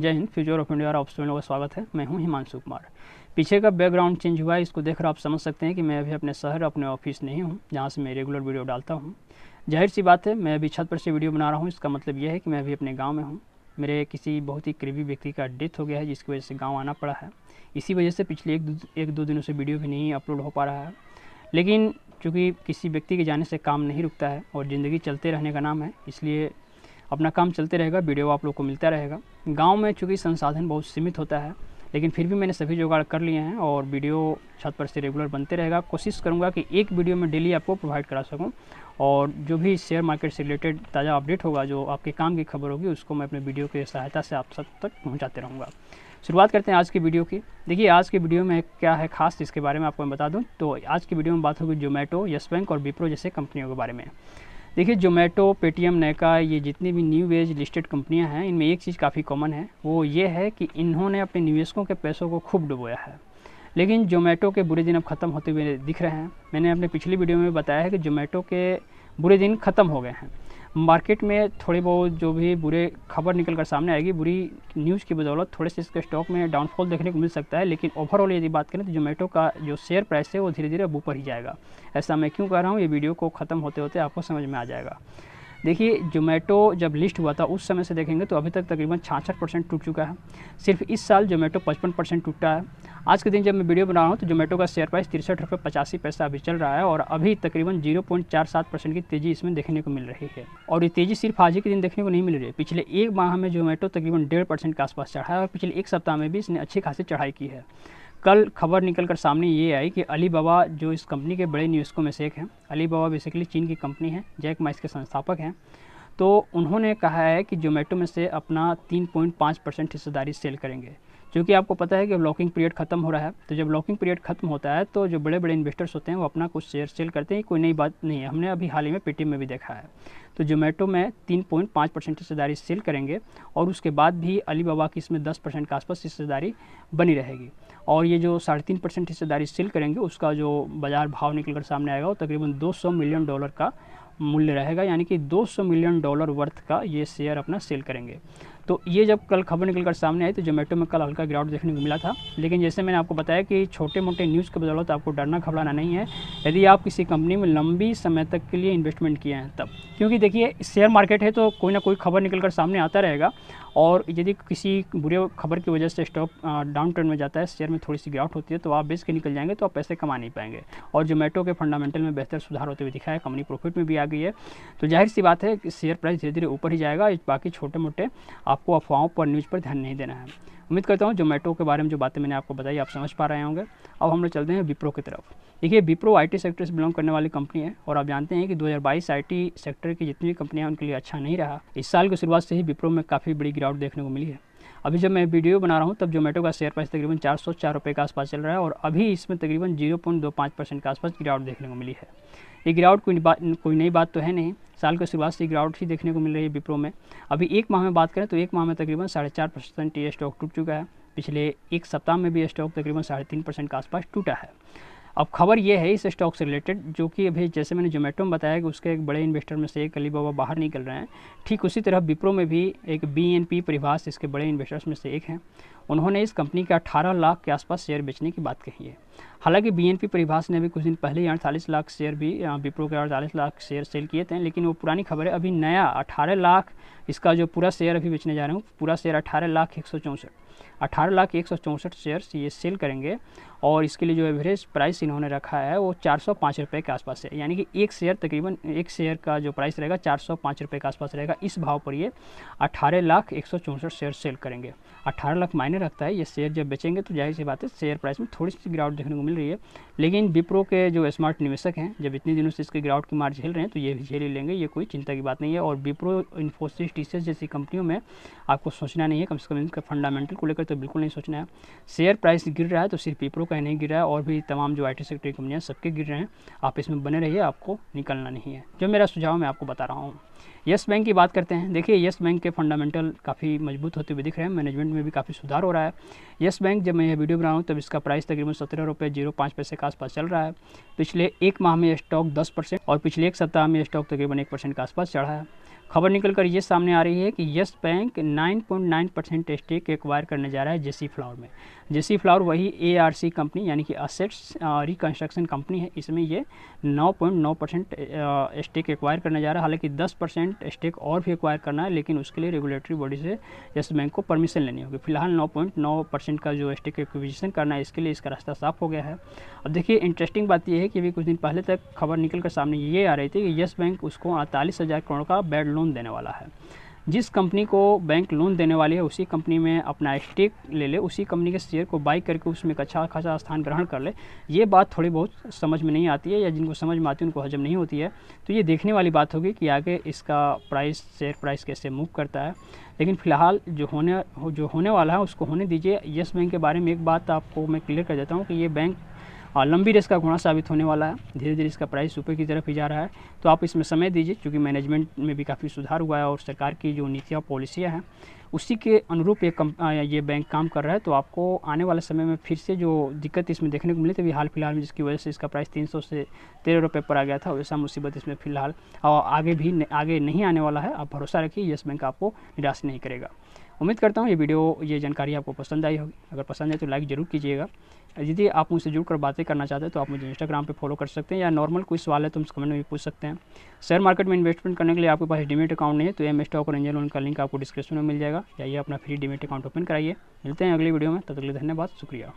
जय Hind future of India और सभी लोगों का स्वागत है मैं हूं हिमांशु कुमार पीछे का बैकग्राउंड चेंज हुआ है इसको देखकर आप समझ सकते हैं कि मैं अभी अपने शहर अपने ऑफिस नहीं हूं जहां से मैं रेगुलर वीडियो डालता हूं जाहिर सी बात है मैं अभी छत पर से वीडियो बना रहा हूँ इसका मतलब यह है कि मैं अभी अपने गाँव में हूँ मेरे किसी बहुत ही करीबी व्यक्ति का डेथ हो गया है जिसकी वजह से गाँव आना पड़ा है इसी वजह से पिछले एक एक दो दिनों से वीडियो भी नहीं अपलोड हो पा रहा है लेकिन चूँकि किसी व्यक्ति के जाने से काम नहीं रुकता है और ज़िंदगी चलते रहने का नाम है इसलिए अपना काम चलते रहेगा वीडियो आप लोग को मिलता रहेगा गाँव में चूँकि संसाधन बहुत सीमित होता है लेकिन फिर भी मैंने सभी जुगाड़ कर लिए हैं और वीडियो छत पर से रेगुलर बनते रहेगा कोशिश करूँगा कि एक वीडियो में डेली आपको प्रोवाइड करा सकूँ और जो भी शेयर मार्केट से रिलेटेड ताज़ा अपडेट होगा जो आपके काम की खबर होगी उसको मैं अपने वीडियो की सहायता से आप सब तक पहुँचाते रहूँगा शुरुआत करते हैं आज की वीडियो की देखिए आज की वीडियो में क्या है खास जिसके बारे में आपको मैं बता दूँ तो आज की वीडियो में बात होगी जोमेटो येस बैंक और विप्रो जैसे कंपनियों के बारे में देखिए जोमेटो पेटीएम नैका ये जितनी भी न्यू एज लिस्टेड कंपनियां हैं इनमें एक चीज़ काफ़ी कॉमन है वो ये है कि इन्होंने अपने निवेशकों के पैसों को खूब डुबोया है लेकिन जोमेटो के बुरे दिन अब ख़त्म होते हुए दिख रहे हैं मैंने अपने पिछली वीडियो में बताया है कि जोमेटो के बुरे दिन ख़त्म हो गए हैं मार्केट में थोड़ी बहुत जो भी बुरे खबर निकल कर सामने आएगी बुरी न्यूज़ की बदौलत थोड़े से इसके स्टॉक में डाउनफॉल देखने को मिल सकता है लेकिन ओवरऑल यदि बात करें तो जोमेटो का जो शेयर प्राइस है वो धीरे धीरे ऊपर ही जाएगा ऐसा मैं क्यों कह रहा हूँ ये वीडियो को ख़त्म होते होते आपको समझ में आ जाएगा देखिए जोमेटो जब लिस्ट हुआ था उस समय से देखेंगे तो अभी तक तकरीबन छाछठ परसेंट टूट चुका है सिर्फ इस साल जोमेटो पचपन परसेंट टूटा है आज के दिन जब मैं वीडियो बना रहा हूँ तो जोमेटो का शेयर प्राइस तिरसठ रुपये पचासी पैसा अभी चल रहा है और अभी तकरीबन जीरो पॉइंट चार सात परसेंट की तेज़ी इसमें देखने को मिल रही है और ये तेज़ी सिर्फ आज के दिन देखने को नहीं मिल रही है पिछले एक माह में जोमेटो तकरीबन डेढ़ परसेंट के आसपास चढ़ा है और पिछले एक सप्ताह में भी इसने अच्छी खासी चढ़ाई की है कल खबर निकल कर सामने ये आई कि अली बाबा जो इस कंपनी के बड़े निवेशकों में से एक हैं अली बाबा बेसिकली चीन की कंपनी है जैक माइस के संस्थापक हैं तो उन्होंने कहा है कि जोमेटो में से अपना 3.5 परसेंट हिस्सेदारी सेल करेंगे क्योंकि आपको पता है कि लॉकिंग पीरियड खत्म हो रहा है तो जब लॉकिंग पीरियड खत्म होता है तो जो बड़े बड़े इन्वेस्टर्स होते हैं वो अपना कुछ शेयर सेल करते हैं कोई नई बात नहीं है हमने अभी हाल ही में पेटीएम में भी देखा है तो जोमेटो में तीन पॉइंट पाँच परसेंट हिस्सेदारी सेल करेंगे और उसके बाद भी अलीबाबा की इसमें दस परसेंट के आसपास हिस्सेदारी बनी रहेगी और ये जो साढ़े तीन परसेंट हिस्सेदारी सेल करेंगे उसका जो बाज़ार भाव निकल कर सामने आएगा वो तकरीबन 200 मिलियन डॉलर का मूल्य रहेगा यानी कि 200 मिलियन डॉलर वर्थ का ये शेयर अपना सेल करेंगे तो ये जब कल खबर निकल कर सामने आई तो जोमेटो में कल हल्का गिरावट देखने को मिला था लेकिन जैसे मैंने आपको बताया कि छोटे मोटे न्यूज़ के बदौलत आपको डरना घबराना नहीं है यदि आप किसी कंपनी में लंबी समय तक के लिए इन्वेस्टमेंट किए हैं तब क्योंकि देखिए शेयर मार्केट है तो कोई ना कोई खबर निकल कर सामने आता रहेगा और यदि किसी बुरे खबर की वजह से स्टॉक डाउन ट्रेंड में जाता है शेयर में थोड़ी सी गिरावट होती है तो आप बेच के निकल जाएंगे तो आप पैसे कमा नहीं पाएंगे और जोमेटो के फंडामेंटल में बेहतर सुधार होते हुए दिखा है कंपनी प्रॉफिट में भी आ गई है तो जाहिर सी बात है कि शेयर प्राइस धीरे धीरे ऊपर ही जाएगा बाकी छोटे मोटे आप आपको अफवाहों पर न्यूज़ पर ध्यान नहीं देना है उम्मीद करता हूँ जोमेटो के बारे में जो बातें मैंने आपको बताई आप समझ पा रहे होंगे अब हम लोग चलते हैं विप्रो की तरफ देखिए विप्रो आईटी सेक्टर से बिलोंग करने वाली कंपनी है और आप जानते हैं कि 2022 आईटी सेक्टर की जितनी भी कंपनियाँ उनके लिए अच्छा नहीं रहा इस साल की शुरुआत से ही विप्रो में काफ़ी बड़ी गिरावट देखने को मिली है अभी जब मैं वीडियो बना रहा हूँ तब जोमेटो का शेयर प्राइस तकरीबन चार सौ चार रुपये के आसपास चल रहा है और अभी इसमें तकरीबन जीरो पॉइंट दो पाँच परसेंट के आसपास गिरावट देखने को मिली है ये गिरावट कोई कोई नई बात तो है नहीं साल की शुरुआत से गिरावट ही देखने को मिल रही है विप्रो में अभी एक माह में बात करें तो एक माह में तकरीबन साढ़े चार परसेंट ये स्टॉक टूट चुका है पिछले एक सप्ताह में भी स्टॉक तकरीबन साढ़े तीन परसेंट के आसपास टूटा है अब खबर ये है इस स्टॉक से रिलेटेड जो कि अभी जैसे मैंने जोमेटो में बताया कि उसके एक बड़े इन्वेस्टर में से एक अली बाबा बाहर निकल रहे हैं ठीक उसी तरह विप्रो में भी एक बी एन पी परिभाष इसके बड़े इन्वेस्टर्स में से एक हैं उन्होंने इस कंपनी के 18 लाख के आसपास शेयर बेचने की बात कही है हालांकि बीएनपी परिभाष ने अभी कुछ दिन पहले ही अड़तालीस लाख शेयर भी विप्रो के अड़तालीस लाख शेयर सेल किए थे लेकिन वो पुरानी खबर है अभी नया अठारह लाख इसका जो पूरा शेयर अभी बेचने जा रहे हैं पूरा शेयर अठारह लाख एक सौ चौंसठ अठारह लाख एक सौ चौंसठ शेयर्स ये सेल करेंगे और इसके लिए जो एवरेज प्राइस इन्होंने रखा है वो चार सौ पाँच रुपये के आसपास है यानी कि एक शेयर तकरीबन एक शेयर का जो प्राइस रहेगा चार सौ पाँच रुपये के आसपास रहेगा इस भाव पर ये अठारह लाख एक सौ चौंसठ शेयर सेल करेंगे अठारह लाख मायने रखता है ये शेयर जब बेचेंगे तो जाहिर सी बात है शेयर प्राइस में थोड़ी सी गिरावट देखने को मिल रही है लेकिन विप्रो के जो स्मार्ट निवेशक हैं जब इतने दिनों से इसके गिरावट की मार झेल रहे हैं तो ये भी झेल ही लेंगे ये कोई चिंता की बात नहीं है और विप्रो इन्फोसिस टीसीएस जैसी कंपनियों में आपको सोचना नहीं है कम से कम इनका फंडामेंटल को लेकर तो बिल्कुल नहीं सोचना है शेयर प्राइस गिर रहा है तो सिर्फ विप्रो का नहीं गिर रहा है और भी तमाम जो आई सेक्टर की कंपनियाँ सबके गिर रहे हैं आप इसमें बने रहिए आपको निकलना नहीं है जो मेरा सुझाव मैं आपको बता रहा हूँ येस बैंक की बात करते हैं देखिए येस बैंक के फंडामेंटल काफ़ी मजबूत होते हुए दिख रहे हैं मैनेजमेंट में भी काफ़ी सुधार हो रहा है येस बैंक जब मैं यह वीडियो बना रहा हूँ तब इसका प्राइस तकरीबन सत्रह रुपये जीरो पाँच पैसे के आसपास चल रहा है पिछले एक माह में स्टॉक दस परसेंट और पिछले एक सप्ताह में स्टॉक तकरीबन एक परसेंट के आसपास चढ़ा है खबर निकल कर ये सामने आ रही है कि Yes Bank 9.9 percent stake acquire करने जा रहा है जेसी फ्लावर में जेसी फ्लावर वही एआरसी कंपनी यानी कि असेट्स रिकन्स्ट्रक्शन कंपनी है इसमें ये 9.9 परसेंट स्टेक एक्वायर करने जा रहा है हालांकि 10 परसेंट स्टेक और भी एक्वायर करना है लेकिन उसके लिए रेगुलेटरी बॉडी से येस बैंक को परमिशन लेनी होगी फिलहाल नौ परसेंट का जो स्टेक एक्विजिशन करना है इसके लिए इसका रास्ता साफ हो गया है अब देखिए इंटरेस्टिंग बात यह है कि अभी कुछ दिन पहले तक खबर निकल कर सामने ये आ रही थी कि येस बैंक उसको अड़तालीस करोड़ का बैड लोन देने वाला है जिस कंपनी को बैंक लोन देने वाली है उसी कंपनी में अपना स्टेक ले ले उसी कंपनी के शेयर को बाई करके उसमें एक अच्छा खासा स्थान ग्रहण कर ले ये बात थोड़ी बहुत समझ में नहीं आती है या जिनको समझ में आती है उनको हजम नहीं होती है तो ये देखने वाली बात होगी कि आगे इसका प्राइस शेयर प्राइस कैसे मूव करता है लेकिन फ़िलहाल जो होने जो होने वाला है उसको होने दीजिए येस बैंक के बारे में एक बात आपको मैं क्लियर कर देता हूँ कि ये बैंक और लंबी रेस का घोड़ा साबित होने वाला है धीरे धीरे इसका प्राइस ऊपर की तरफ ही जा रहा है तो आप इसमें समय दीजिए क्योंकि मैनेजमेंट में भी काफ़ी सुधार हुआ है और सरकार की जो नीतियाँ पॉलिसियाँ हैं उसी के अनुरूप ये कम ये बैंक काम कर रहा है तो आपको आने वाले समय में फिर से जो दिक्कत इसमें देखने को मिली थी अभी हाल फिलहाल में जिसकी वजह से इसका प्राइस 300 से तेरह रुपये पर आ गया था वैसा मुसीबत इसमें फिलहाल और आगे भी आगे नहीं आने वाला है आप भरोसा रखिए यस बैंक आपको निराश नहीं करेगा उम्मीद करता हूँ ये वीडियो ये जानकारी आपको पसंद आई होगी अगर पसंद है तो लाइक ज़रूर कीजिएगा यदि आप मुझसे जुड़ कर बातें करना चाहते हैं तो आप मुझे इंस्टाग्राम पे फॉलो कर सकते हैं या नॉर्मल कोई सवाल है तो उस कमेंट में भी पूछ सकते हैं शेयर मार्केट में इन्वेस्टमेंट करने के लिए आपके पास डिमेट अकाउंट नहीं है तो एम स्टॉक और इंजन लोन का लिंक आपको डिस्क्रिप्शन में मिल जाएगा या ये अपना फ्री डिमेट अकाउंट ओपन कराइए मिलते हैं अगली वीडियो में तब तक धन्यवाद शुक्रिया